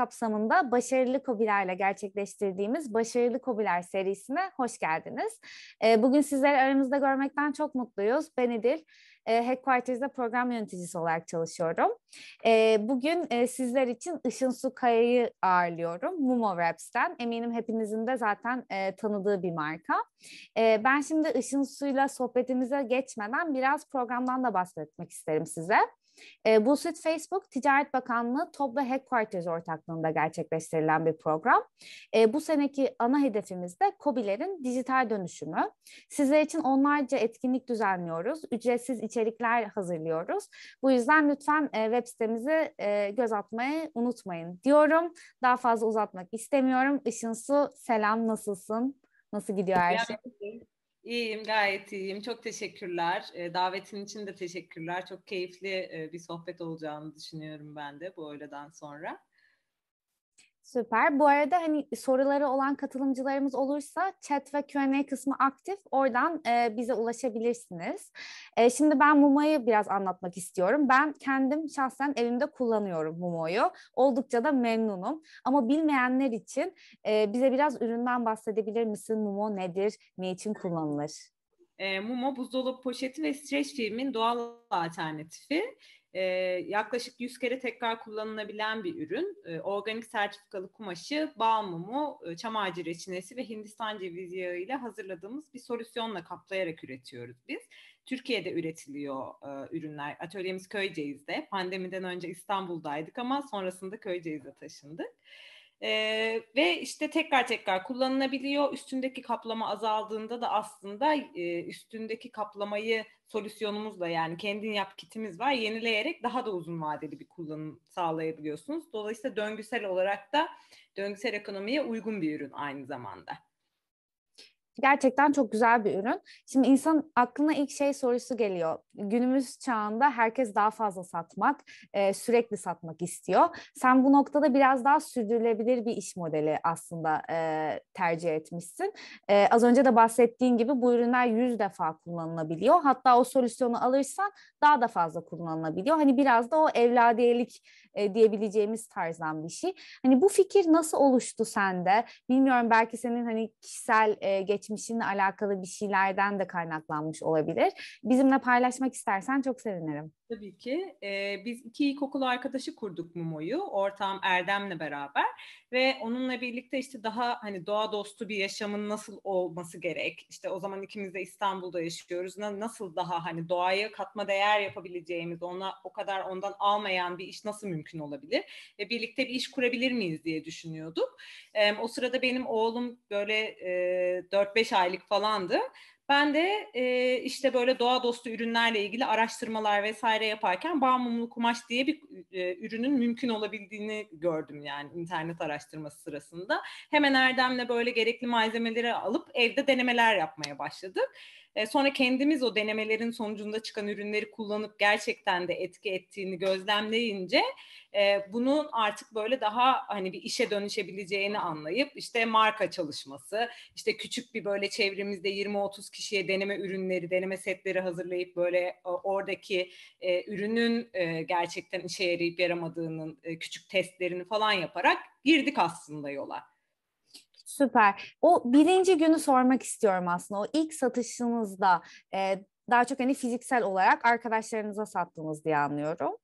kapsamında başarılı kobilerle gerçekleştirdiğimiz Başarılı Kobiler serisine hoş geldiniz. Ee, bugün sizleri aramızda görmekten çok mutluyuz. Ben Edil, e, Headquarters'da program yöneticisi olarak çalışıyorum. Ee, bugün e, sizler için Işın Su Kaya'yı ağırlıyorum. Mumo Raps'ten. Eminim hepinizin de zaten e, tanıdığı bir marka. Ee, ben şimdi Işın Su'yla sohbetimize geçmeden biraz programdan da bahsetmek isterim size. E, ee, Bullshit Facebook, Ticaret Bakanlığı Top ve Headquarters ortaklığında gerçekleştirilen bir program. E, bu seneki ana hedefimiz de COBİ'lerin dijital dönüşümü. Sizler için onlarca etkinlik düzenliyoruz. Ücretsiz içerikler hazırlıyoruz. Bu yüzden lütfen e, web sitemizi e, göz atmayı unutmayın diyorum. Daha fazla uzatmak istemiyorum. Işınsu selam nasılsın? Nasıl gidiyor her şey? İyiyim, gayet iyiyim. Çok teşekkürler. Ee, davetin için de teşekkürler. Çok keyifli e, bir sohbet olacağını düşünüyorum ben de bu öğleden sonra. Süper. Bu arada hani soruları olan katılımcılarımız olursa chat ve Q&A kısmı aktif. Oradan e, bize ulaşabilirsiniz. E, şimdi ben Mumo'yu biraz anlatmak istiyorum. Ben kendim şahsen evimde kullanıyorum Mumo'yu. Oldukça da memnunum. Ama bilmeyenler için e, bize biraz üründen bahsedebilir misin? Mumo nedir? Ne için kullanılır? E, Mumo buzdolabı poşeti ve streç filmin doğal alternatifi e, yaklaşık 100 kere tekrar kullanılabilen bir ürün. E, organik sertifikalı kumaşı, bal mumu, e, çam ağacı reçinesi ve Hindistan cevizi yağı ile hazırladığımız bir solüsyonla kaplayarak üretiyoruz biz. Türkiye'de üretiliyor e, ürünler. Atölyemiz Köyceğiz'de. Pandemiden önce İstanbul'daydık ama sonrasında Köyceğiz'e taşındık. Ee, ve işte tekrar tekrar kullanılabiliyor. Üstündeki kaplama azaldığında da aslında e, üstündeki kaplamayı solüsyonumuzla yani kendin yap kitimiz var yenileyerek daha da uzun vadeli bir kullanım sağlayabiliyorsunuz. Dolayısıyla döngüsel olarak da döngüsel ekonomiye uygun bir ürün aynı zamanda. Gerçekten çok güzel bir ürün. Şimdi insan aklına ilk şey sorusu geliyor. Günümüz çağında herkes daha fazla satmak, e, sürekli satmak istiyor. Sen bu noktada biraz daha sürdürülebilir bir iş modeli aslında e, tercih etmişsin. E, az önce de bahsettiğin gibi bu ürünler yüz defa kullanılabiliyor. Hatta o solüsyonu alırsan daha da fazla kullanılabiliyor. Hani biraz da o evladiyelik diyebileceğimiz tarzdan bir şey. Hani bu fikir nasıl oluştu sende? Bilmiyorum belki senin hani kişisel e, geçmiş geçmişinle alakalı bir şeylerden de kaynaklanmış olabilir. Bizimle paylaşmak istersen çok sevinirim. Tabii ki. Ee, biz iki ilkokul arkadaşı kurduk Mumo'yu. Ortağım Erdem'le beraber ve onunla birlikte işte daha hani doğa dostu bir yaşamın nasıl olması gerek? İşte o zaman ikimiz de İstanbul'da yaşıyoruz. Nasıl daha hani doğaya katma değer yapabileceğimiz, ona o kadar ondan almayan bir iş nasıl mümkün olabilir? Ve birlikte bir iş kurabilir miyiz diye düşünüyorduk. Ee, o sırada benim oğlum böyle e, 4-5 aylık falandı. Ben de e, işte böyle doğa dostu ürünlerle ilgili araştırmalar vesaire yaparken bağ mumlu kumaş diye bir e, ürünün mümkün olabildiğini gördüm yani internet araştırması sırasında. Hemen Erdem'le böyle gerekli malzemeleri alıp evde denemeler yapmaya başladık. E, sonra kendimiz o denemelerin sonucunda çıkan ürünleri kullanıp gerçekten de etki ettiğini gözlemleyince e, bunun artık böyle daha hani bir işe dönüşebileceğini anlayıp işte marka çalışması, işte küçük bir böyle çevremizde 20-30 kişiye deneme ürünleri, deneme setleri hazırlayıp böyle oradaki e, ürünün gerçekten işe yarayıp yaramadığının küçük testlerini falan yaparak girdik aslında yola. Süper. O birinci günü sormak istiyorum aslında. O ilk satışınızda e, daha çok hani fiziksel olarak arkadaşlarınıza sattınız diye anlıyorum.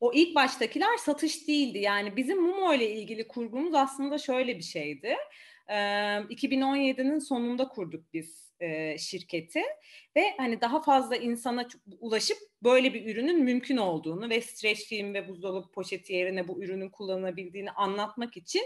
O ilk baştakiler satış değildi. Yani bizim Mumo ile ilgili kurgumuz aslında şöyle bir şeydi. E, 2017'nin sonunda kurduk biz e, şirketi ve hani daha fazla insana ulaşıp böyle bir ürünün mümkün olduğunu ve streç film ve buzdolabı poşeti yerine bu ürünün kullanılabildiğini anlatmak için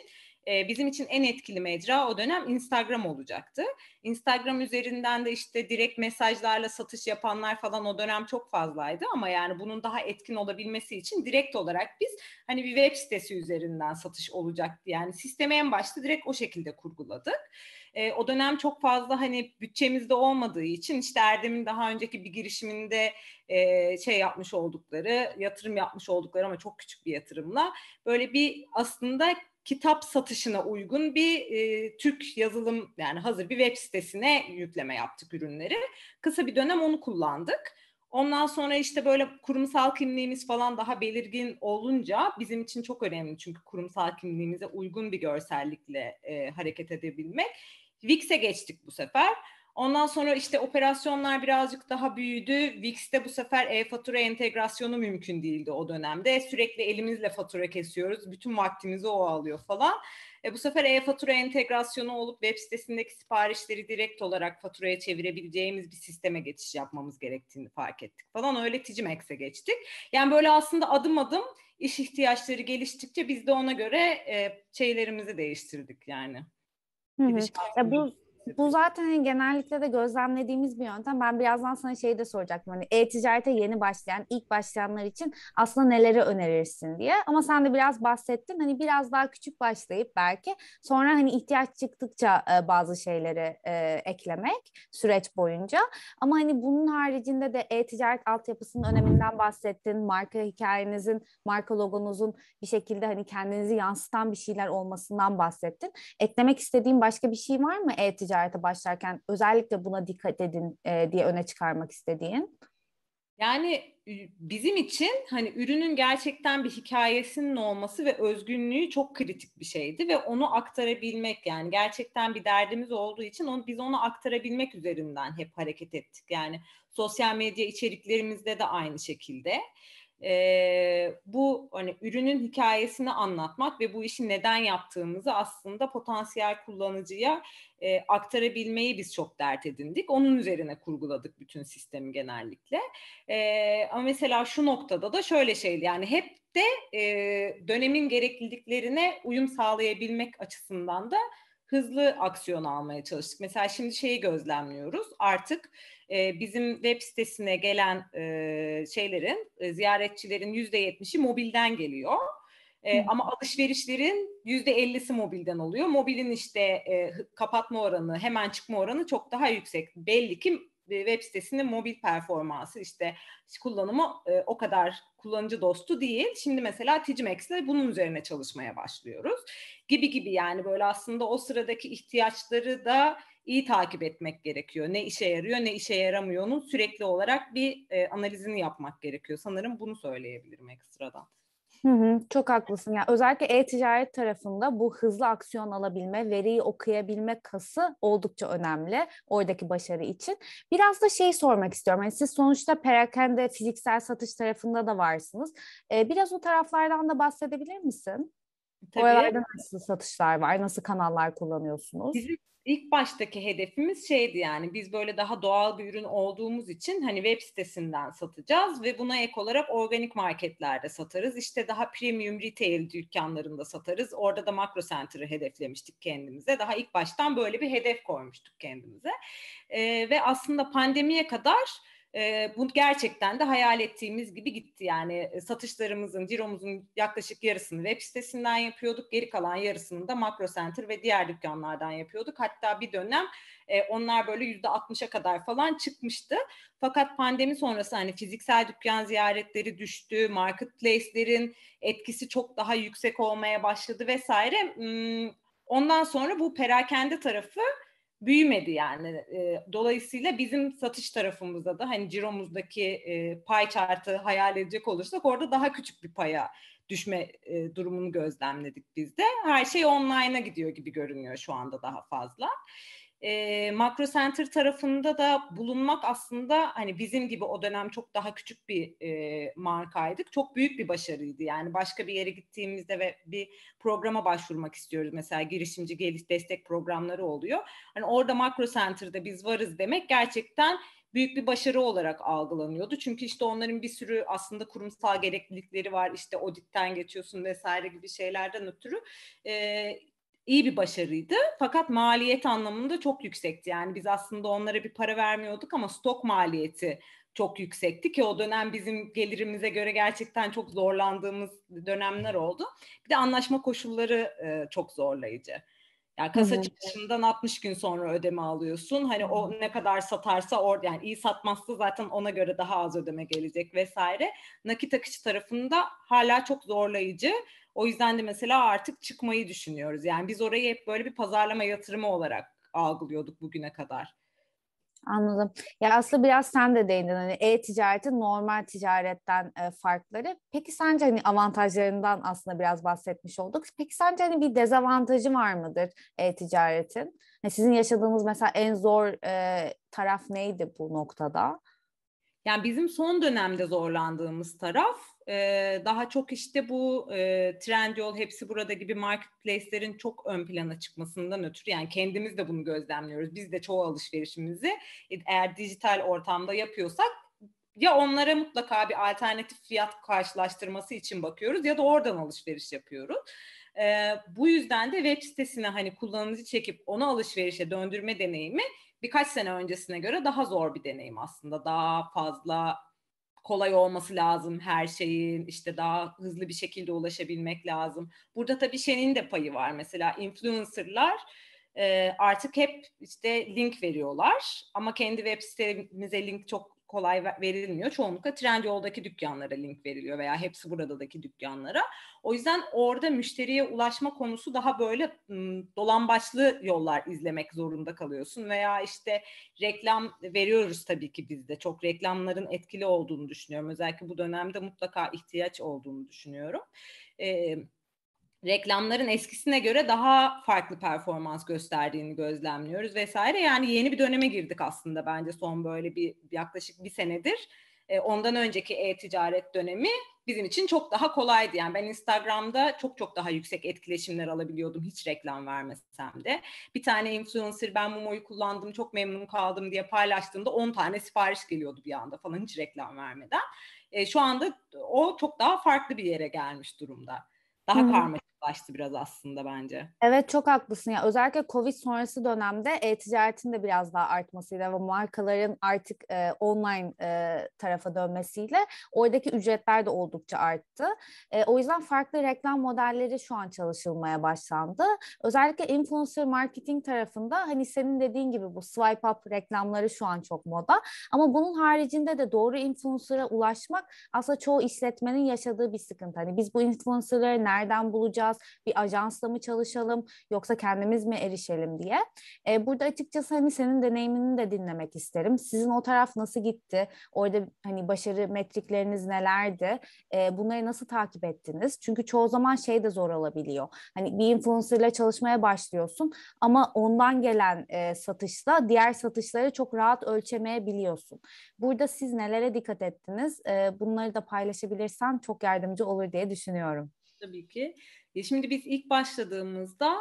ee, bizim için en etkili mecra o dönem Instagram olacaktı. Instagram üzerinden de işte direkt mesajlarla satış yapanlar falan o dönem çok fazlaydı ama yani bunun daha etkin olabilmesi için direkt olarak biz hani bir web sitesi üzerinden satış olacaktı. Yani sistemi en başta direkt o şekilde kurguladık. E, o dönem çok fazla hani bütçemizde olmadığı için işte Erdem'in daha önceki bir girişiminde e, şey yapmış oldukları, yatırım yapmış oldukları ama çok küçük bir yatırımla böyle bir aslında kitap satışına uygun bir e, Türk yazılım yani hazır bir web sitesine yükleme yaptık ürünleri. Kısa bir dönem onu kullandık. Ondan sonra işte böyle kurumsal kimliğimiz falan daha belirgin olunca bizim için çok önemli çünkü kurumsal kimliğimize uygun bir görsellikle e, hareket edebilmek. Wix'e geçtik bu sefer. Ondan sonra işte operasyonlar birazcık daha büyüdü. Wix'te bu sefer e-fatura entegrasyonu mümkün değildi o dönemde. Sürekli elimizle fatura kesiyoruz. Bütün vaktimizi o alıyor falan. E, bu sefer e-fatura entegrasyonu olup web sitesindeki siparişleri direkt olarak faturaya çevirebileceğimiz bir sisteme geçiş yapmamız gerektiğini fark ettik falan. Öyle Ticimex'e geçtik. Yani böyle aslında adım adım iş ihtiyaçları geliştikçe biz de ona göre e, şeylerimizi değiştirdik yani. Hı hı. Ya bu bu zaten hani genellikle de gözlemlediğimiz bir yöntem. Ben birazdan sana şey de soracaktım. Hani e-ticarete yeni başlayan, ilk başlayanlar için aslında neleri önerirsin diye. Ama sen de biraz bahsettin. Hani biraz daha küçük başlayıp belki sonra hani ihtiyaç çıktıkça e, bazı şeyleri e, eklemek süreç boyunca. Ama hani bunun haricinde de e-ticaret altyapısının öneminden bahsettin. Marka hikayenizin, marka logonuzun bir şekilde hani kendinizi yansıtan bir şeyler olmasından bahsettin. Eklemek istediğin başka bir şey var mı e-ticaret ticarete başlarken özellikle buna dikkat edin e, diye öne çıkarmak istediğin? Yani bizim için hani ürünün gerçekten bir hikayesinin olması ve özgünlüğü çok kritik bir şeydi ve onu aktarabilmek yani gerçekten bir derdimiz olduğu için onu, biz onu aktarabilmek üzerinden hep hareket ettik. Yani sosyal medya içeriklerimizde de aynı şekilde e, bu hani ürünün hikayesini anlatmak ve bu işi neden yaptığımızı aslında potansiyel kullanıcıya e, aktarabilmeyi biz çok dert edindik. Onun üzerine kurguladık bütün sistemi genellikle. E, ama mesela şu noktada da şöyle şeydi yani hep de e, dönemin gerekliliklerine uyum sağlayabilmek açısından da hızlı aksiyon almaya çalıştık. Mesela şimdi şeyi gözlemliyoruz. Artık e, bizim web sitesine gelen e, şeylerin, e, ziyaretçilerin %70'i mobilden geliyor. E, ama alışverişlerin yüzde %50'si mobilden oluyor. Mobilin işte e, kapatma oranı, hemen çıkma oranı çok daha yüksek. Belli ki e, web sitesinin mobil performansı işte kullanımı e, o kadar kullanıcı dostu değil. Şimdi mesela ticimex Tijmex'le bunun üzerine çalışmaya başlıyoruz. Gibi gibi yani böyle aslında o sıradaki ihtiyaçları da iyi takip etmek gerekiyor. Ne işe yarıyor ne işe yaramıyor onun sürekli olarak bir e, analizini yapmak gerekiyor. Sanırım bunu söyleyebilirim ekstradan. Hı hı, çok haklısın. Yani özellikle e-ticaret tarafında bu hızlı aksiyon alabilme, veriyi okuyabilme kası oldukça önemli oradaki başarı için. Biraz da şey sormak istiyorum. Yani siz sonuçta perakende fiziksel satış tarafında da varsınız. Ee, biraz o taraflardan da bahsedebilir misin? Tabii. Oralarda nasıl satışlar var? Nasıl kanallar kullanıyorsunuz? Bizim ilk baştaki hedefimiz şeydi yani biz böyle daha doğal bir ürün olduğumuz için hani web sitesinden satacağız ve buna ek olarak organik marketlerde satarız. İşte daha premium retail dükkanlarında satarız. Orada da makro center'ı hedeflemiştik kendimize. Daha ilk baştan böyle bir hedef koymuştuk kendimize. Ee, ve aslında pandemiye kadar e, bu gerçekten de hayal ettiğimiz gibi gitti. Yani satışlarımızın, ciromuzun yaklaşık yarısını web sitesinden yapıyorduk. Geri kalan yarısını da Makro Center ve diğer dükkanlardan yapıyorduk. Hatta bir dönem e, onlar böyle yüzde %60'a kadar falan çıkmıştı. Fakat pandemi sonrası hani fiziksel dükkan ziyaretleri düştü, marketplace'lerin etkisi çok daha yüksek olmaya başladı vesaire. Ondan sonra bu perakende tarafı büyümedi yani. dolayısıyla bizim satış tarafımızda da hani ciromuzdaki pay chartı hayal edecek olursak orada daha küçük bir paya düşme durumunu gözlemledik biz de. Her şey online'a gidiyor gibi görünüyor şu anda daha fazla e, Makro Center tarafında da bulunmak aslında hani bizim gibi o dönem çok daha küçük bir e, markaydık. Çok büyük bir başarıydı. Yani başka bir yere gittiğimizde ve bir programa başvurmak istiyoruz. Mesela girişimci geliş destek programları oluyor. Hani orada Makro Center'da biz varız demek gerçekten büyük bir başarı olarak algılanıyordu. Çünkü işte onların bir sürü aslında kurumsal gereklilikleri var. İşte auditten geçiyorsun vesaire gibi şeylerden ötürü. E, iyi bir başarıydı. Fakat maliyet anlamında çok yüksekti. Yani biz aslında onlara bir para vermiyorduk ama stok maliyeti çok yüksekti ki o dönem bizim gelirimize göre gerçekten çok zorlandığımız dönemler oldu. Bir de anlaşma koşulları e, çok zorlayıcı. Yani kasa evet. çıkışından 60 gün sonra ödeme alıyorsun. Hani o ne kadar satarsa or yani iyi satmazsa zaten ona göre daha az ödeme gelecek vesaire. Nakit akışı tarafında hala çok zorlayıcı o yüzden de mesela artık çıkmayı düşünüyoruz. Yani biz orayı hep böyle bir pazarlama yatırımı olarak algılıyorduk bugüne kadar. Anladım. Ya aslında biraz sen de değindin hani e-ticaretin normal ticaretten e, farkları. Peki sence hani avantajlarından aslında biraz bahsetmiş olduk. Peki sence hani bir dezavantajı var mıdır e-ticaretin? Yani sizin yaşadığınız mesela en zor e, taraf neydi bu noktada? Yani bizim son dönemde zorlandığımız taraf daha çok işte bu Trendyol hepsi burada gibi marketplace'lerin çok ön plana çıkmasından ötürü yani kendimiz de bunu gözlemliyoruz. Biz de çoğu alışverişimizi e, eğer dijital ortamda yapıyorsak ya onlara mutlaka bir alternatif fiyat karşılaştırması için bakıyoruz ya da oradan alışveriş yapıyoruz. E, bu yüzden de web sitesine hani kullanıcı çekip onu alışverişe döndürme deneyimi birkaç sene öncesine göre daha zor bir deneyim aslında. Daha fazla kolay olması lazım her şeyin işte daha hızlı bir şekilde ulaşabilmek lazım. Burada tabii şeyin de payı var mesela influencerlar artık hep işte link veriyorlar ama kendi web sitemize link çok kolay verilmiyor. Çoğunlukla Trendyol'daki dükkanlara link veriliyor veya hepsi buradadaki dükkanlara. O yüzden orada müşteriye ulaşma konusu daha böyle dolambaçlı yollar izlemek zorunda kalıyorsun veya işte reklam veriyoruz tabii ki biz de. Çok reklamların etkili olduğunu düşünüyorum. Özellikle bu dönemde mutlaka ihtiyaç olduğunu düşünüyorum. Evet reklamların eskisine göre daha farklı performans gösterdiğini gözlemliyoruz vesaire. Yani yeni bir döneme girdik aslında bence son böyle bir yaklaşık bir senedir. E, ondan önceki e-ticaret dönemi bizim için çok daha kolaydı. Yani ben Instagram'da çok çok daha yüksek etkileşimler alabiliyordum hiç reklam vermesem de. Bir tane influencer ben Momo'yu kullandım çok memnun kaldım diye paylaştığımda 10 tane sipariş geliyordu bir anda falan hiç reklam vermeden. E, şu anda o çok daha farklı bir yere gelmiş durumda. Daha hmm. karmaşık ulaştı biraz aslında bence. Evet çok haklısın. ya özellikle Covid sonrası dönemde e-ticaretin de biraz daha artmasıyla ve markaların artık e, online e, tarafa dönmesiyle oradaki ücretler de oldukça arttı. E, o yüzden farklı reklam modelleri şu an çalışılmaya başlandı. Özellikle influencer marketing tarafında hani senin dediğin gibi bu swipe up reklamları şu an çok moda. Ama bunun haricinde de doğru influencer'a ulaşmak aslında çoğu işletmenin yaşadığı bir sıkıntı. Hani biz bu influencer'ları nereden bulacağız? yapacağız? Bir ajansla mı çalışalım yoksa kendimiz mi erişelim diye. E, burada açıkçası hani senin deneyimini de dinlemek isterim. Sizin o taraf nasıl gitti? Orada hani başarı metrikleriniz nelerdi? E, bunları nasıl takip ettiniz? Çünkü çoğu zaman şey de zor olabiliyor. Hani bir influencer ile çalışmaya başlıyorsun ama ondan gelen e, satışla diğer satışları çok rahat ölçemeyebiliyorsun. Burada siz nelere dikkat ettiniz? E, bunları da paylaşabilirsen çok yardımcı olur diye düşünüyorum. Tabii ki. E, şimdi biz ilk başladığımızda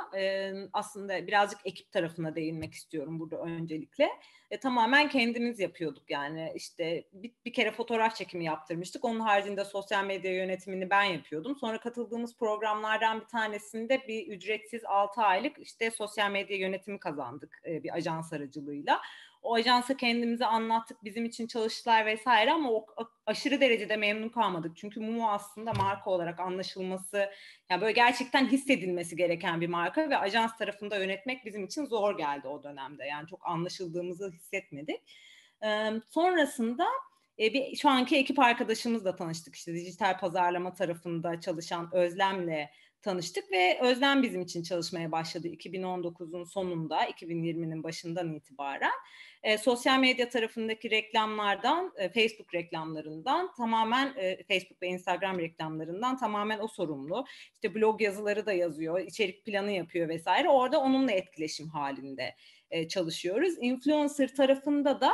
aslında birazcık ekip tarafına değinmek istiyorum burada öncelikle. E, tamamen kendimiz yapıyorduk yani işte bir, bir kere fotoğraf çekimi yaptırmıştık. Onun haricinde sosyal medya yönetimini ben yapıyordum. Sonra katıldığımız programlardan bir tanesinde bir ücretsiz 6 aylık işte sosyal medya yönetimi kazandık bir ajans aracılığıyla. O ajansa kendimizi anlattık, bizim için çalıştılar vesaire ama o aşırı derecede memnun kalmadık. Çünkü Mumu aslında marka olarak anlaşılması, yani böyle gerçekten hissedilmesi gereken bir marka ve ajans tarafında yönetmek bizim için zor geldi o dönemde. Yani çok anlaşıldığımızı hissetmedik. Ee, sonrasında e, bir şu anki ekip arkadaşımızla tanıştık işte dijital pazarlama tarafında çalışan Özlem'le tanıştık ve Özlem bizim için çalışmaya başladı 2019'un sonunda, 2020'nin başından itibaren. E, sosyal medya tarafındaki reklamlardan, e, Facebook reklamlarından tamamen e, Facebook ve Instagram reklamlarından tamamen o sorumlu. İşte blog yazıları da yazıyor, içerik planı yapıyor vesaire. Orada onunla etkileşim halinde e, çalışıyoruz. Influencer tarafında da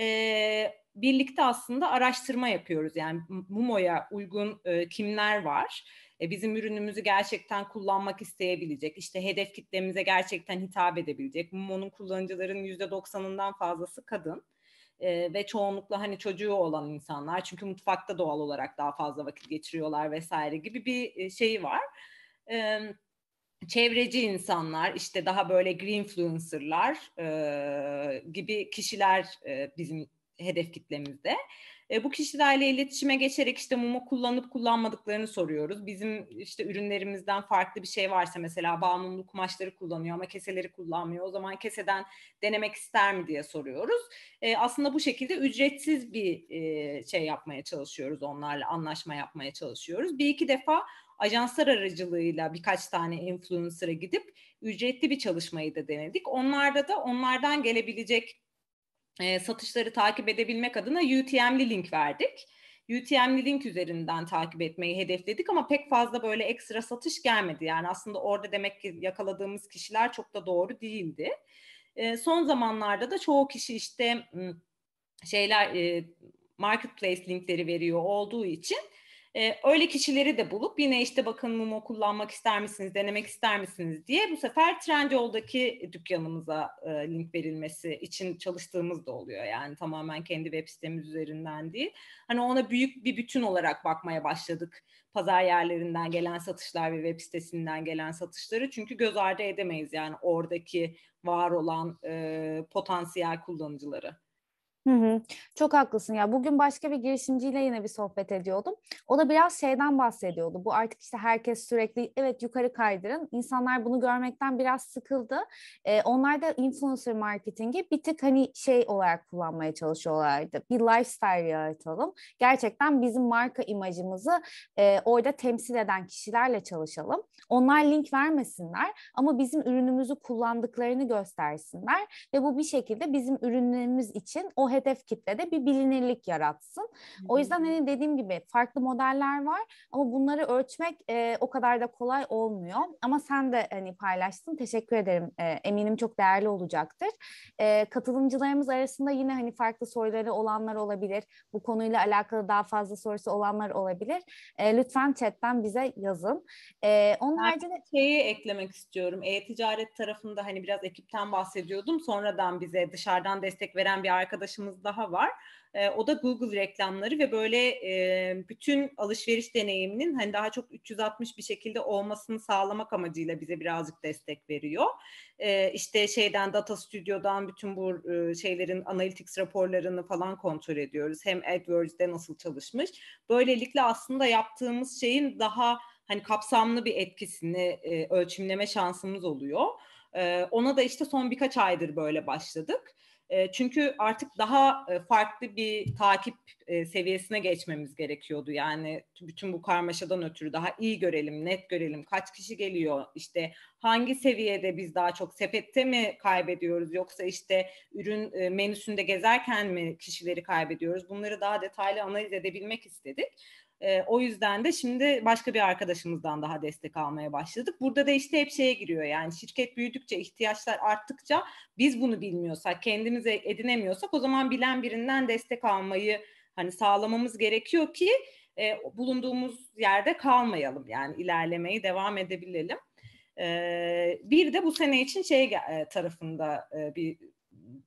e, birlikte aslında araştırma yapıyoruz. Yani Mumo'ya uygun e, kimler var? E, bizim ürünümüzü gerçekten kullanmak isteyebilecek, işte hedef kitlemize gerçekten hitap edebilecek. Mumo'nun kullanıcıların %90'ından fazlası kadın e, ve çoğunlukla hani çocuğu olan insanlar çünkü mutfakta doğal olarak daha fazla vakit geçiriyorlar vesaire gibi bir şey var. E, çevreci insanlar işte daha böyle greenfluencerlar e, gibi kişiler e, bizim hedef kitlemizde. E, bu kişilerle iletişime geçerek işte mumu kullanıp kullanmadıklarını soruyoruz. Bizim işte ürünlerimizden farklı bir şey varsa mesela bağımlılık kumaşları kullanıyor ama keseleri kullanmıyor. O zaman keseden denemek ister mi diye soruyoruz. E, aslında bu şekilde ücretsiz bir e, şey yapmaya çalışıyoruz onlarla anlaşma yapmaya çalışıyoruz. Bir iki defa ajanslar aracılığıyla birkaç tane influencer'a gidip ücretli bir çalışmayı da denedik. Onlarda da onlardan gelebilecek e, satışları takip edebilmek adına UTM'li link verdik. UTM'li link üzerinden takip etmeyi hedefledik ama pek fazla böyle ekstra satış gelmedi. Yani aslında orada demek ki yakaladığımız kişiler çok da doğru değildi. E, son zamanlarda da çoğu kişi işte şeyler e, marketplace linkleri veriyor olduğu için e, öyle kişileri de bulup yine işte bakın mumu kullanmak ister misiniz, denemek ister misiniz diye bu sefer Trendyol'daki dükkanımıza e, link verilmesi için çalıştığımız da oluyor. Yani tamamen kendi web sitemiz üzerinden değil. Hani ona büyük bir bütün olarak bakmaya başladık. Pazar yerlerinden gelen satışlar ve web sitesinden gelen satışları. Çünkü göz ardı edemeyiz yani oradaki var olan e, potansiyel kullanıcıları. Hı hı. Çok haklısın ya. Bugün başka bir girişimciyle yine bir sohbet ediyordum. O da biraz şeyden bahsediyordu. Bu artık işte herkes sürekli evet yukarı kaydırın. İnsanlar bunu görmekten biraz sıkıldı. Ee, onlar da influencer marketingi bir tık hani şey olarak kullanmaya çalışıyorlardı. Bir lifestyle yaratalım. Gerçekten bizim marka imajımızı e, orada temsil eden kişilerle çalışalım. Onlar link vermesinler ama bizim ürünümüzü kullandıklarını göstersinler ve bu bir şekilde bizim ürünlerimiz için o hedef kitlede bir bilinirlik yaratsın. O yüzden hani dediğim gibi farklı modeller var ama bunları ölçmek e, o kadar da kolay olmuyor. Ama sen de hani paylaştın. Teşekkür ederim. E, eminim çok değerli olacaktır. E, katılımcılarımız arasında yine hani farklı soruları olanlar olabilir. Bu konuyla alakalı daha fazla sorusu olanlar olabilir. E, lütfen chatten bize yazın. E, onun ben haricinde... şeyi eklemek istiyorum. E-ticaret tarafında hani biraz ekipten bahsediyordum. Sonradan bize dışarıdan destek veren bir arkadaşım markasımız daha var. E, o da Google reklamları ve böyle e, bütün alışveriş deneyiminin hani daha çok 360 bir şekilde olmasını sağlamak amacıyla bize birazcık destek veriyor. E, işte şeyden Data Studio'dan bütün bu e, şeylerin analytics raporlarını falan kontrol ediyoruz. Hem AdWords'de nasıl çalışmış. Böylelikle aslında yaptığımız şeyin daha hani kapsamlı bir etkisini e, ölçümleme şansımız oluyor. Ee, ona da işte son birkaç aydır böyle başladık çünkü artık daha e, farklı bir takip e, seviyesine geçmemiz gerekiyordu. Yani bütün bu karmaşadan ötürü daha iyi görelim, net görelim. Kaç kişi geliyor? İşte hangi seviyede biz daha çok sepette mi kaybediyoruz yoksa işte ürün e, menüsünde gezerken mi kişileri kaybediyoruz? Bunları daha detaylı analiz edebilmek istedik. E, o yüzden de şimdi başka bir arkadaşımızdan daha destek almaya başladık. Burada da işte hep şeye giriyor yani şirket büyüdükçe, ihtiyaçlar arttıkça biz bunu bilmiyorsak, kendimize edinemiyorsak o zaman bilen birinden destek almayı hani sağlamamız gerekiyor ki e, bulunduğumuz yerde kalmayalım. Yani ilerlemeyi devam edebilelim. E, bir de bu sene için şey e, tarafında e, bir,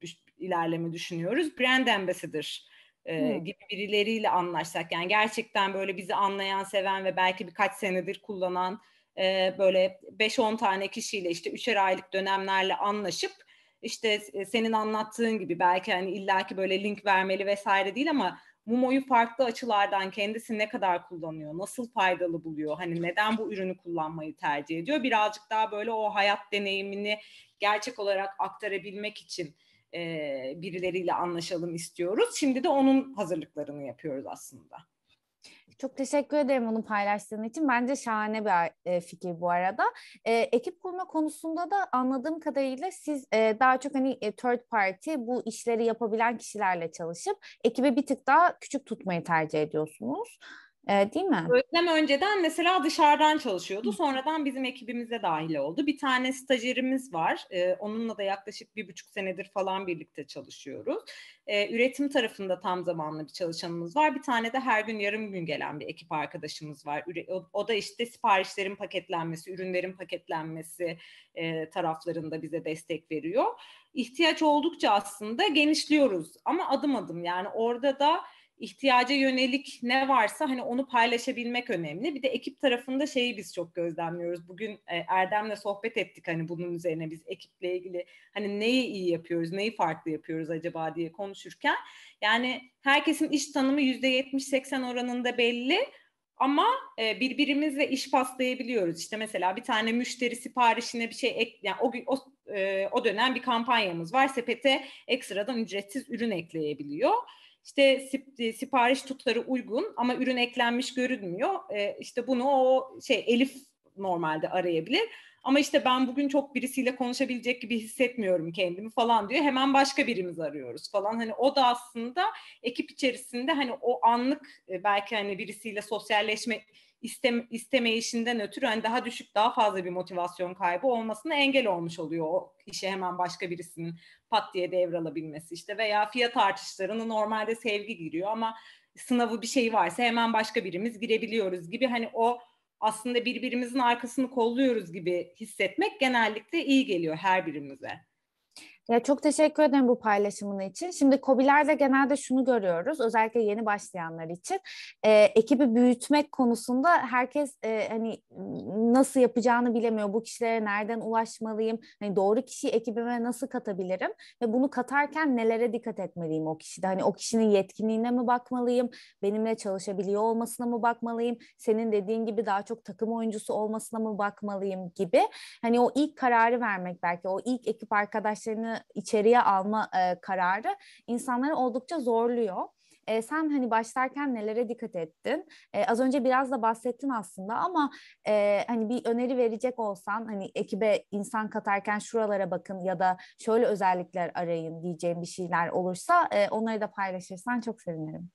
bir ilerleme düşünüyoruz. Brand Ambassador e, gibi birileriyle anlaşsak yani gerçekten böyle bizi anlayan, seven ve belki birkaç senedir kullanan e, böyle 5-10 tane kişiyle işte üçer aylık dönemlerle anlaşıp işte senin anlattığın gibi belki hani illaki böyle link vermeli vesaire değil ama Mumo'yu farklı açılardan kendisi ne kadar kullanıyor, nasıl faydalı buluyor, hani neden bu ürünü kullanmayı tercih ediyor birazcık daha böyle o hayat deneyimini gerçek olarak aktarabilmek için e, birileriyle anlaşalım istiyoruz. Şimdi de onun hazırlıklarını yapıyoruz aslında. Çok teşekkür ederim onu paylaştığın için. Bence şahane bir fikir bu arada. E, ekip kurma konusunda da anladığım kadarıyla siz e, daha çok hani third party bu işleri yapabilen kişilerle çalışıp ekibi bir tık daha küçük tutmayı tercih ediyorsunuz. E, değil mi? Özlem önceden mesela dışarıdan çalışıyordu. Sonradan bizim ekibimize dahil oldu. Bir tane stajyerimiz var. E, onunla da yaklaşık bir buçuk senedir falan birlikte çalışıyoruz. E, üretim tarafında tam zamanlı bir çalışanımız var. Bir tane de her gün yarım gün gelen bir ekip arkadaşımız var. O, o da işte siparişlerin paketlenmesi, ürünlerin paketlenmesi e, taraflarında bize destek veriyor. İhtiyaç oldukça aslında genişliyoruz ama adım adım yani orada da ihtiyaca yönelik ne varsa hani onu paylaşabilmek önemli. Bir de ekip tarafında şeyi biz çok gözlemliyoruz. Bugün e, Erdem'le sohbet ettik hani bunun üzerine biz ekiple ilgili hani neyi iyi yapıyoruz, neyi farklı yapıyoruz acaba diye konuşurken. Yani herkesin iş tanımı %70-80 oranında belli ama e, birbirimizle iş paslayabiliyoruz. İşte mesela bir tane müşteri siparişine bir şey ek, yani o o, e, o dönem bir kampanyamız var. Sepete ekstradan ücretsiz ürün ekleyebiliyor işte sip, e, sipariş tutarı uygun ama ürün eklenmiş görünmüyor. E, işte bunu o şey Elif normalde arayabilir. Ama işte ben bugün çok birisiyle konuşabilecek gibi hissetmiyorum kendimi falan diyor. Hemen başka birimiz arıyoruz falan. Hani o da aslında ekip içerisinde hani o anlık e, belki hani birisiyle sosyalleşme istem, istemeyişinden ötürü hani daha düşük daha fazla bir motivasyon kaybı olmasına engel olmuş oluyor o işe hemen başka birisinin pat diye devralabilmesi işte veya fiyat artışlarına normalde sevgi giriyor ama sınavı bir şey varsa hemen başka birimiz girebiliyoruz gibi hani o aslında birbirimizin arkasını kolluyoruz gibi hissetmek genellikle iyi geliyor her birimize. Ya çok teşekkür ederim bu paylaşımın için. Şimdi COBİ'lerde genelde şunu görüyoruz, özellikle yeni başlayanlar için. E, ekibi büyütmek konusunda herkes e, hani nasıl yapacağını bilemiyor. Bu kişilere nereden ulaşmalıyım? Hani doğru kişiyi ekibime nasıl katabilirim? Ve bunu katarken nelere dikkat etmeliyim o kişide? Hani o kişinin yetkinliğine mi bakmalıyım? Benimle çalışabiliyor olmasına mı bakmalıyım? Senin dediğin gibi daha çok takım oyuncusu olmasına mı bakmalıyım gibi. Hani o ilk kararı vermek belki, o ilk ekip arkadaşlarını kararını içeriye alma e, kararı insanları oldukça zorluyor. E, sen hani başlarken nelere dikkat ettin? E, az önce biraz da bahsettin aslında ama e, hani bir öneri verecek olsan hani ekibe insan katarken şuralara bakın ya da şöyle özellikler arayın diyeceğim bir şeyler olursa e, onları da paylaşırsan çok sevinirim.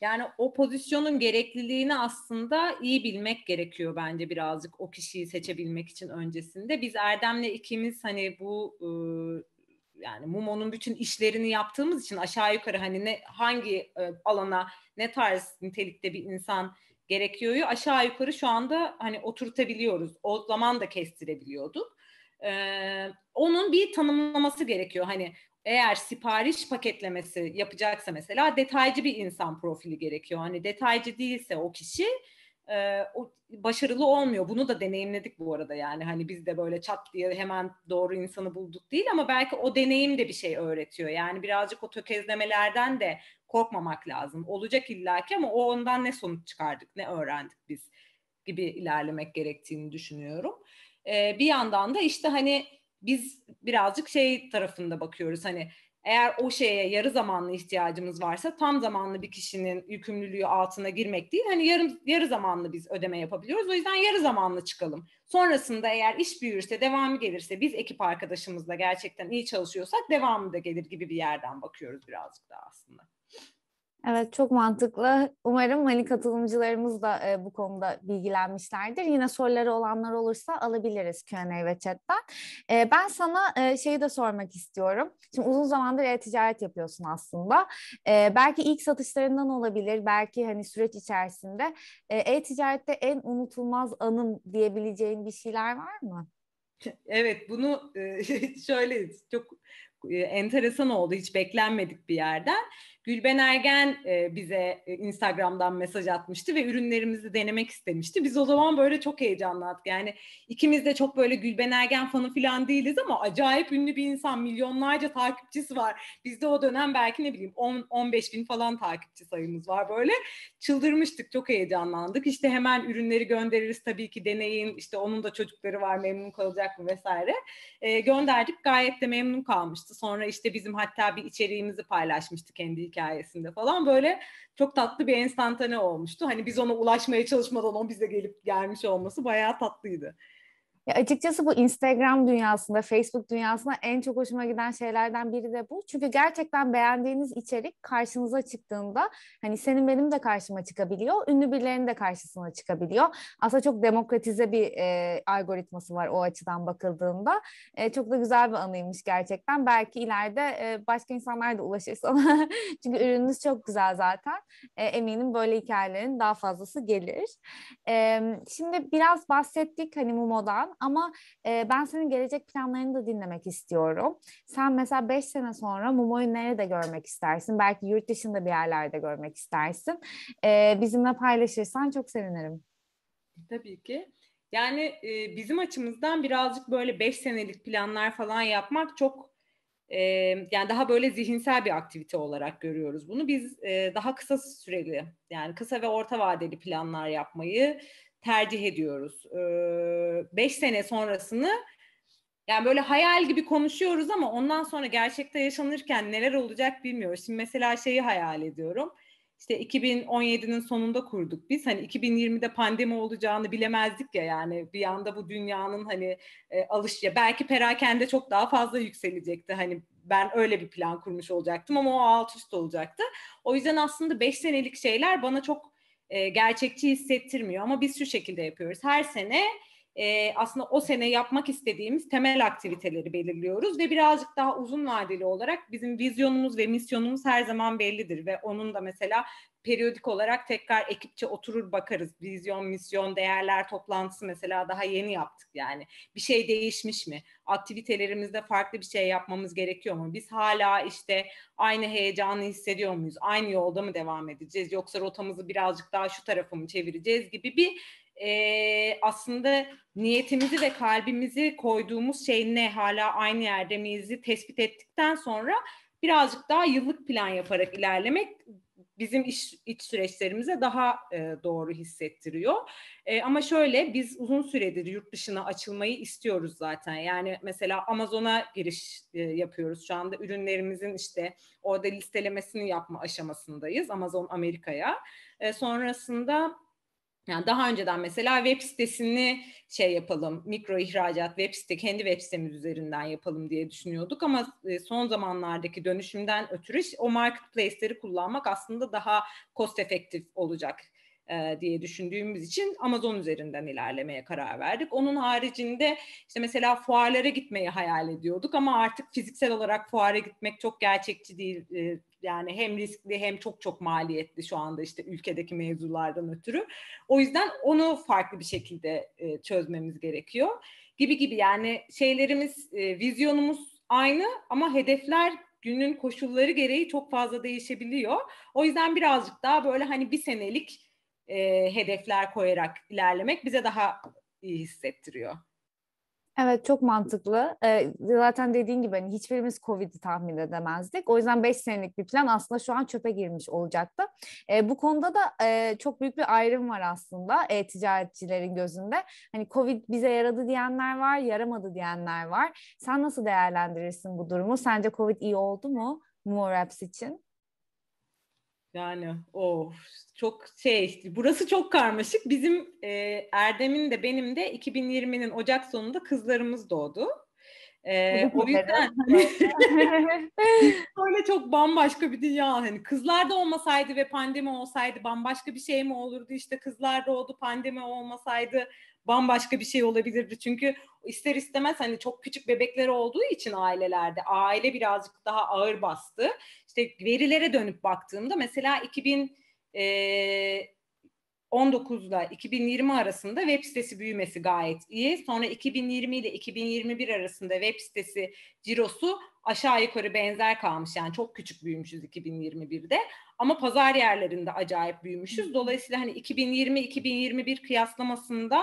Yani o pozisyonun gerekliliğini aslında iyi bilmek gerekiyor bence birazcık o kişiyi seçebilmek için öncesinde. Biz Erdem'le ikimiz hani bu ıı, yani Mumo'nun bütün işlerini yaptığımız için aşağı yukarı hani ne hangi e, alana ne tarz nitelikte bir insan gerekiyoryu aşağı yukarı şu anda hani oturtabiliyoruz. O zaman da kestirebiliyorduk. Ee, onun bir tanımlaması gerekiyor. Hani eğer sipariş paketlemesi yapacaksa mesela detaycı bir insan profili gerekiyor. Hani detaycı değilse o kişi e, o başarılı olmuyor. Bunu da deneyimledik bu arada yani hani biz de böyle çat diye hemen doğru insanı bulduk değil ama belki o deneyim de bir şey öğretiyor. Yani birazcık o tökezlemelerden de korkmamak lazım. Olacak illaki ama o ondan ne sonuç çıkardık, ne öğrendik biz gibi ilerlemek gerektiğini düşünüyorum. E, bir yandan da işte hani biz birazcık şey tarafında bakıyoruz hani eğer o şeye yarı zamanlı ihtiyacımız varsa tam zamanlı bir kişinin yükümlülüğü altına girmek değil. Hani yarım, yarı zamanlı biz ödeme yapabiliyoruz. O yüzden yarı zamanlı çıkalım. Sonrasında eğer iş büyürse, devamı gelirse biz ekip arkadaşımızla gerçekten iyi çalışıyorsak devamı da gelir gibi bir yerden bakıyoruz birazcık daha aslında. Evet çok mantıklı. Umarım hani katılımcılarımız da e, bu konuda bilgilenmişlerdir. Yine soruları olanlar olursa alabiliriz Q&A ve chatten. E, ben sana e, şeyi de sormak istiyorum. Şimdi uzun zamandır e-ticaret yapıyorsun aslında. E, belki ilk satışlarından olabilir, belki hani süreç içerisinde. E-ticarette en unutulmaz anım diyebileceğin bir şeyler var mı? Evet bunu e, şöyle çok enteresan oldu hiç beklenmedik bir yerden. Gülben Ergen e, bize e, Instagram'dan mesaj atmıştı ve ürünlerimizi denemek istemişti. Biz o zaman böyle çok heyecanlandık. Yani ikimiz de çok böyle Gülben Ergen fanı falan değiliz ama acayip ünlü bir insan. Milyonlarca takipçisi var. Bizde o dönem belki ne bileyim 10-15 bin falan takipçi sayımız var böyle çıldırmıştık, çok heyecanlandık. İşte hemen ürünleri göndeririz tabii ki deneyin, işte onun da çocukları var memnun kalacak mı vesaire. E, gönderdik gayet de memnun kalmıştı. Sonra işte bizim hatta bir içeriğimizi paylaşmıştı kendi hikayesinde falan böyle çok tatlı bir enstantane olmuştu. Hani biz ona ulaşmaya çalışmadan o bize gelip gelmiş olması bayağı tatlıydı. Ya açıkçası bu Instagram dünyasında, Facebook dünyasında en çok hoşuma giden şeylerden biri de bu. Çünkü gerçekten beğendiğiniz içerik karşınıza çıktığında hani senin benim de karşıma çıkabiliyor, ünlü birilerinin de karşısına çıkabiliyor. Aslında çok demokratize bir e, algoritması var o açıdan bakıldığında. E, çok da güzel bir anıymış gerçekten. Belki ileride e, başka insanlar da ulaşır sana. Çünkü ürününüz çok güzel zaten. E, eminim böyle hikayelerin daha fazlası gelir. E, şimdi biraz bahsettik hani Mumo'dan ama e, ben senin gelecek planlarını da dinlemek istiyorum. Sen mesela 5 sene sonra Mumo'yu nerede görmek istersin? Belki yurt dışında bir yerlerde görmek istersin. E, bizimle paylaşırsan çok sevinirim. Tabii ki. Yani e, bizim açımızdan birazcık böyle 5 senelik planlar falan yapmak çok e, yani daha böyle zihinsel bir aktivite olarak görüyoruz bunu. Biz e, daha kısa süreli yani kısa ve orta vadeli planlar yapmayı tercih ediyoruz. Ee, beş sene sonrasını yani böyle hayal gibi konuşuyoruz ama ondan sonra gerçekte yaşanırken neler olacak bilmiyoruz. Şimdi mesela şeyi hayal ediyorum. İşte 2017'nin sonunda kurduk biz. Hani 2020'de pandemi olacağını bilemezdik ya yani bir yanda bu dünyanın hani e, alış ya belki perakende çok daha fazla yükselecekti. Hani ben öyle bir plan kurmuş olacaktım ama o alt üst olacaktı. O yüzden aslında 5 senelik şeyler bana çok e, gerçekçi hissettirmiyor ama biz şu şekilde yapıyoruz. Her sene e, aslında o sene yapmak istediğimiz temel aktiviteleri belirliyoruz ve birazcık daha uzun vadeli olarak bizim vizyonumuz ve misyonumuz her zaman bellidir ve onun da mesela periyodik olarak tekrar ekipçe oturur bakarız. Vizyon, misyon, değerler toplantısı mesela daha yeni yaptık yani. Bir şey değişmiş mi? Aktivitelerimizde farklı bir şey yapmamız gerekiyor mu? Biz hala işte aynı heyecanı hissediyor muyuz? Aynı yolda mı devam edeceğiz? Yoksa rotamızı birazcık daha şu tarafa mı çevireceğiz gibi bir e, aslında niyetimizi ve kalbimizi koyduğumuz şey ne hala aynı yerde miyizi tespit ettikten sonra birazcık daha yıllık plan yaparak ilerlemek bizim iş, iç süreçlerimize daha e, doğru hissettiriyor. E, ama şöyle biz uzun süredir yurt dışına açılmayı istiyoruz zaten. Yani mesela Amazon'a giriş e, yapıyoruz şu anda ürünlerimizin işte orada listelemesini yapma aşamasındayız Amazon Amerika'ya. E, sonrasında yani daha önceden mesela web sitesini şey yapalım, mikro ihracat web site kendi web sitemiz üzerinden yapalım diye düşünüyorduk ama e, son zamanlardaki dönüşümden ötürü o marketplace'leri kullanmak aslında daha cost efektif olacak diye düşündüğümüz için Amazon üzerinden ilerlemeye karar verdik. Onun haricinde işte mesela fuarlara gitmeyi hayal ediyorduk ama artık fiziksel olarak fuara gitmek çok gerçekçi değil. Yani hem riskli hem çok çok maliyetli şu anda işte ülkedeki mevzulardan ötürü. O yüzden onu farklı bir şekilde çözmemiz gerekiyor gibi gibi yani şeylerimiz, vizyonumuz aynı ama hedefler günün koşulları gereği çok fazla değişebiliyor. O yüzden birazcık daha böyle hani bir senelik e, hedefler koyarak ilerlemek bize daha iyi hissettiriyor. Evet çok mantıklı. Ee, zaten dediğin gibi hani hiçbirimiz Covid'i tahmin edemezdik. O yüzden 5 senelik bir plan aslında şu an çöpe girmiş olacaktı. Ee, bu konuda da e, çok büyük bir ayrım var aslında e, ticaretçilerin gözünde. Hani Covid bize yaradı diyenler var, yaramadı diyenler var. Sen nasıl değerlendirirsin bu durumu? Sence Covid iyi oldu mu Moraps için? Yani o çok şey burası çok karmaşık. Bizim e, Erdem'in de benim de 2020'nin Ocak sonunda kızlarımız doğdu. Ee, o yüzden böyle çok bambaşka bir dünya hani kızlar da olmasaydı ve pandemi olsaydı bambaşka bir şey mi olurdu işte kızlar da oldu pandemi olmasaydı bambaşka bir şey olabilirdi. Çünkü ister istemez hani çok küçük bebekler olduğu için ailelerde aile birazcık daha ağır bastı. İşte verilere dönüp baktığımda mesela 2019 ile 2020 arasında web sitesi büyümesi gayet iyi. Sonra 2020 ile 2021 arasında web sitesi cirosu aşağı yukarı benzer kalmış. Yani çok küçük büyümüşüz 2021'de ama pazar yerlerinde acayip büyümüşüz. Dolayısıyla hani 2020-2021 kıyaslamasında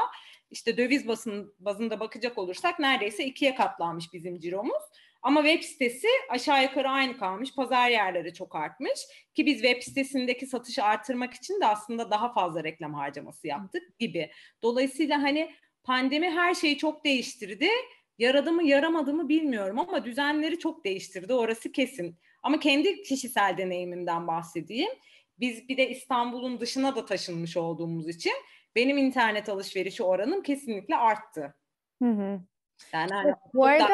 işte döviz basın, bazında bakacak olursak neredeyse ikiye katlanmış bizim ciromuz. Ama web sitesi aşağı yukarı aynı kalmış. Pazar yerleri çok artmış. Ki biz web sitesindeki satışı artırmak için de aslında daha fazla reklam harcaması yaptık gibi. Dolayısıyla hani pandemi her şeyi çok değiştirdi. Yaradı mı yaramadı mı bilmiyorum ama düzenleri çok değiştirdi. Orası kesin. Ama kendi kişisel deneyimimden bahsedeyim. Biz bir de İstanbul'un dışına da taşınmış olduğumuz için benim internet alışverişi oranım kesinlikle arttı. Hı hı. Yani hani bu arada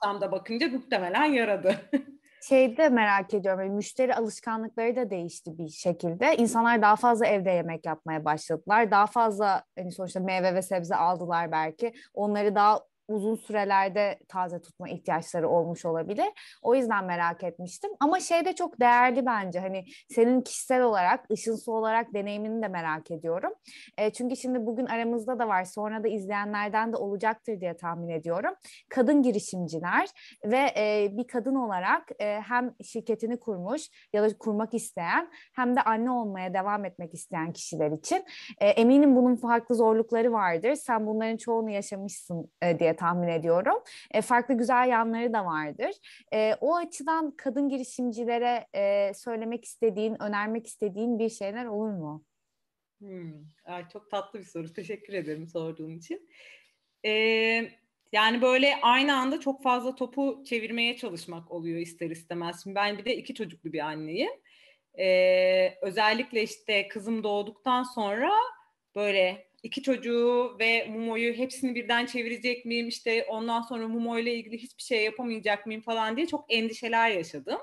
hani bakınca muhtemelen yaradı. Şeyde merak ediyorum. Hani müşteri alışkanlıkları da değişti bir şekilde. İnsanlar daha fazla evde yemek yapmaya başladılar. Daha fazla hani sonuçta meyve ve sebze aldılar belki. Onları daha uzun sürelerde taze tutma ihtiyaçları olmuş olabilir. O yüzden merak etmiştim. Ama şey de çok değerli bence. Hani senin kişisel olarak, ışın su olarak deneyimini de merak ediyorum. E, çünkü şimdi bugün aramızda da var. Sonra da izleyenlerden de olacaktır diye tahmin ediyorum. Kadın girişimciler ve e, bir kadın olarak e, hem şirketini kurmuş ya da kurmak isteyen hem de anne olmaya devam etmek isteyen kişiler için. E, eminim bunun farklı zorlukları vardır. Sen bunların çoğunu yaşamışsın e, diye tahmin ediyorum. E, farklı güzel yanları da vardır. E, o açıdan kadın girişimcilere e, söylemek istediğin, önermek istediğin bir şeyler olur mu? Hmm, ay çok tatlı bir soru. Teşekkür ederim sorduğun için. Ee, yani böyle aynı anda çok fazla topu çevirmeye çalışmak oluyor ister istemez. Şimdi ben bir de iki çocuklu bir anneyim. Ee, özellikle işte kızım doğduktan sonra böyle iki çocuğu ve Mumo'yu hepsini birden çevirecek miyim işte ondan sonra Mumo ile ilgili hiçbir şey yapamayacak mıyım falan diye çok endişeler yaşadım.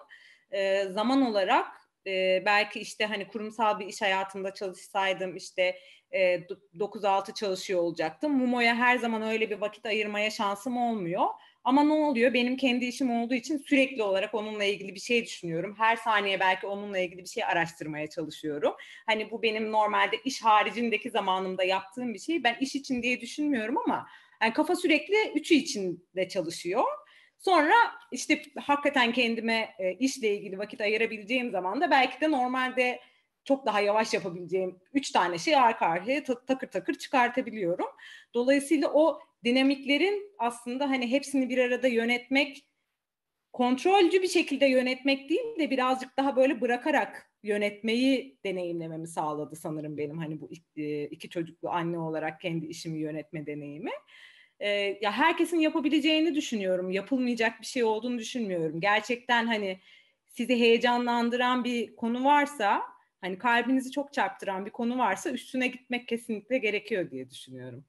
E, zaman olarak e, belki işte hani kurumsal bir iş hayatında çalışsaydım işte e, 9-6 çalışıyor olacaktım. Mumo'ya her zaman öyle bir vakit ayırmaya şansım olmuyor. Ama ne oluyor? Benim kendi işim olduğu için sürekli olarak onunla ilgili bir şey düşünüyorum. Her saniye belki onunla ilgili bir şey araştırmaya çalışıyorum. Hani bu benim normalde iş haricindeki zamanımda yaptığım bir şey. Ben iş için diye düşünmüyorum ama yani kafa sürekli üçü içinde çalışıyor Sonra işte hakikaten kendime e, işle ilgili vakit ayırabileceğim zaman da belki de normalde çok daha yavaş yapabileceğim üç tane şey arka arkaya ta- takır takır çıkartabiliyorum. Dolayısıyla o dinamiklerin aslında hani hepsini bir arada yönetmek kontrolcü bir şekilde yönetmek değil de birazcık daha böyle bırakarak yönetmeyi deneyimlememi sağladı sanırım benim hani bu e, iki çocuklu anne olarak kendi işimi yönetme deneyimi e, ya herkesin yapabileceğini düşünüyorum. Yapılmayacak bir şey olduğunu düşünmüyorum. Gerçekten hani sizi heyecanlandıran bir konu varsa, hani kalbinizi çok çarptıran bir konu varsa üstüne gitmek kesinlikle gerekiyor diye düşünüyorum.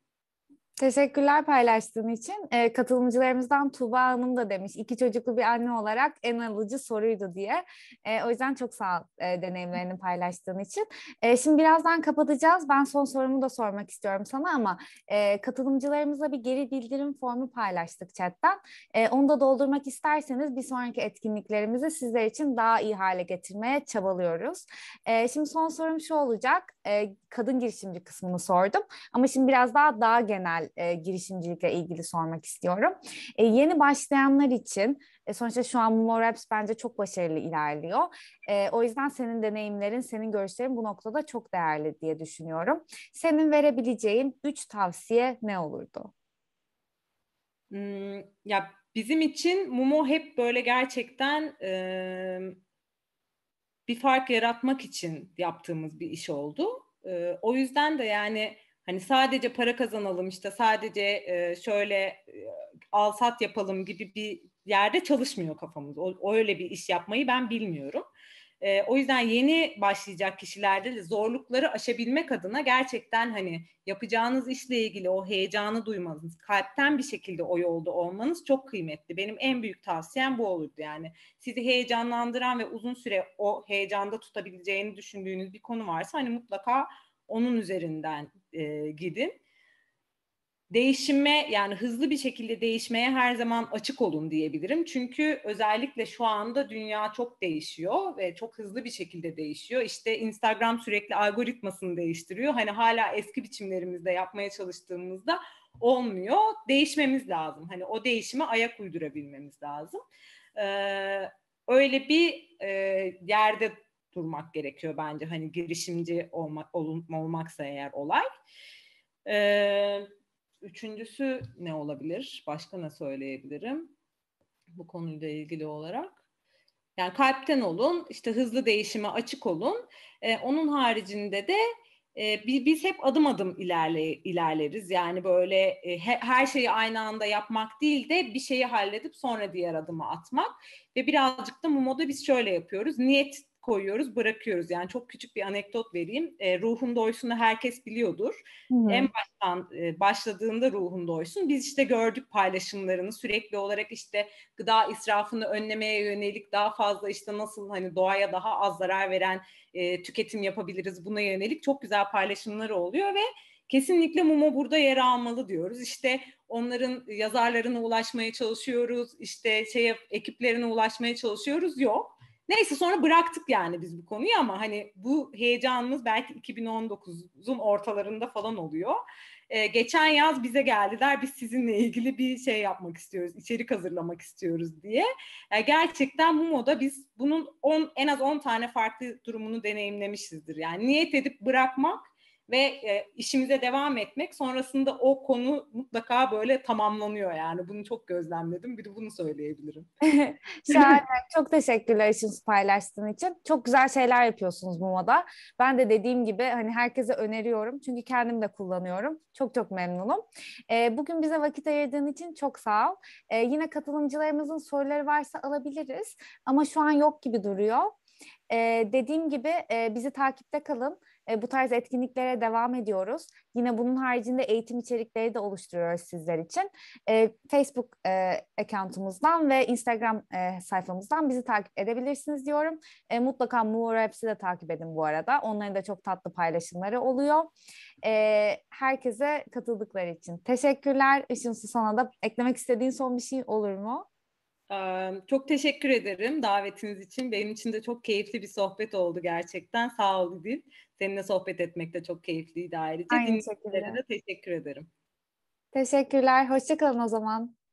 Teşekkürler paylaştığın için. E, katılımcılarımızdan Tuba Hanım da demiş iki çocuklu bir anne olarak en alıcı soruydu diye. E, o yüzden çok sağ ol e, deneyimlerini paylaştığın için. E, şimdi birazdan kapatacağız. Ben son sorumu da sormak istiyorum sana ama e, katılımcılarımıza bir geri bildirim formu paylaştık chatten. E, onu da doldurmak isterseniz bir sonraki etkinliklerimizi sizler için daha iyi hale getirmeye çabalıyoruz. E, şimdi son sorum şu olacak. E, kadın girişimci kısmını sordum ama şimdi biraz daha daha genel e, girişimcilikle ilgili sormak istiyorum. E, yeni başlayanlar için e, sonuçta şu an More Apps bence çok başarılı ilerliyor. E, o yüzden senin deneyimlerin, senin görüşlerin bu noktada çok değerli diye düşünüyorum. Senin verebileceğin üç tavsiye ne olurdu? Hmm, ya bizim için Mumo hep böyle gerçekten e, bir fark yaratmak için yaptığımız bir iş oldu. E, o yüzden de yani Hani sadece para kazanalım işte sadece e, şöyle e, al sat yapalım gibi bir yerde çalışmıyor kafamız. O, öyle bir iş yapmayı ben bilmiyorum. E, o yüzden yeni başlayacak kişilerde de zorlukları aşabilmek adına gerçekten hani yapacağınız işle ilgili o heyecanı duymanız, kalpten bir şekilde o yolda olmanız çok kıymetli. Benim en büyük tavsiyem bu olurdu yani. Sizi heyecanlandıran ve uzun süre o heyecanda tutabileceğini düşündüğünüz bir konu varsa hani mutlaka onun üzerinden e, gidin. Değişime yani hızlı bir şekilde değişmeye her zaman açık olun diyebilirim. Çünkü özellikle şu anda dünya çok değişiyor ve çok hızlı bir şekilde değişiyor. İşte Instagram sürekli algoritmasını değiştiriyor. Hani hala eski biçimlerimizde yapmaya çalıştığımızda olmuyor. Değişmemiz lazım. Hani o değişime ayak uydurabilmemiz lazım. Ee, öyle bir e, yerde durmak gerekiyor bence. Hani girişimci olmak ol, olmaksa eğer olay. Ee, üçüncüsü ne olabilir? Başka ne söyleyebilirim? Bu konuyla ilgili olarak. Yani kalpten olun, işte hızlı değişime açık olun. Ee, onun haricinde de e, biz, hep adım adım ilerle, ilerleriz. Yani böyle e, her şeyi aynı anda yapmak değil de bir şeyi halledip sonra diğer adımı atmak. Ve birazcık da bu moda biz şöyle yapıyoruz. Niyet koyuyoruz, bırakıyoruz. Yani çok küçük bir anekdot vereyim. E, ruhum doysunu herkes biliyordur. Hı-hı. En baştan e, başladığında ruhum doysun. Biz işte gördük paylaşımlarını sürekli olarak işte gıda israfını önlemeye yönelik daha fazla işte nasıl hani doğaya daha az zarar veren e, tüketim yapabiliriz buna yönelik çok güzel paylaşımları oluyor ve kesinlikle mumu burada yer almalı diyoruz. İşte onların yazarlarına ulaşmaya çalışıyoruz, İşte şey ekiplerine ulaşmaya çalışıyoruz. Yok. Neyse sonra bıraktık yani biz bu konuyu ama hani bu heyecanımız belki 2019'un ortalarında falan oluyor. Ee, geçen yaz bize geldiler biz sizinle ilgili bir şey yapmak istiyoruz, içerik hazırlamak istiyoruz diye. Yani ee, gerçekten moda biz bunun on, en az 10 tane farklı durumunu deneyimlemişizdir. Yani niyet edip bırakmak ve e, işimize devam etmek sonrasında o konu mutlaka böyle tamamlanıyor yani bunu çok gözlemledim bir de bunu söyleyebilirim. Şahane çok teşekkürler işinizi paylaştığın için çok güzel şeyler yapıyorsunuz bu moda. ben de dediğim gibi hani herkese öneriyorum çünkü kendim de kullanıyorum çok çok memnunum. E, bugün bize vakit ayırdığın için çok sağ ol e, yine katılımcılarımızın soruları varsa alabiliriz ama şu an yok gibi duruyor. Ee, dediğim gibi e, bizi takipte kalın e, bu tarz etkinliklere devam ediyoruz. Yine bunun haricinde eğitim içerikleri de oluşturuyoruz sizler için. E, Facebook e, account'umuzdan ve Instagram e, sayfamızdan bizi takip edebilirsiniz diyorum. E, mutlaka Moore hepsi de takip edin bu arada. Onların da çok tatlı paylaşımları oluyor. E, herkese katıldıkları için teşekkürler. Işın sana da eklemek istediğin son bir şey olur mu? Çok teşekkür ederim davetiniz için. Benim için de çok keyifli bir sohbet oldu gerçekten. Sağ ol Dil. Seninle sohbet etmek de çok keyifliydi ayrıca. Aynı şekilde. de teşekkür ederim. Teşekkürler. Hoşçakalın o zaman.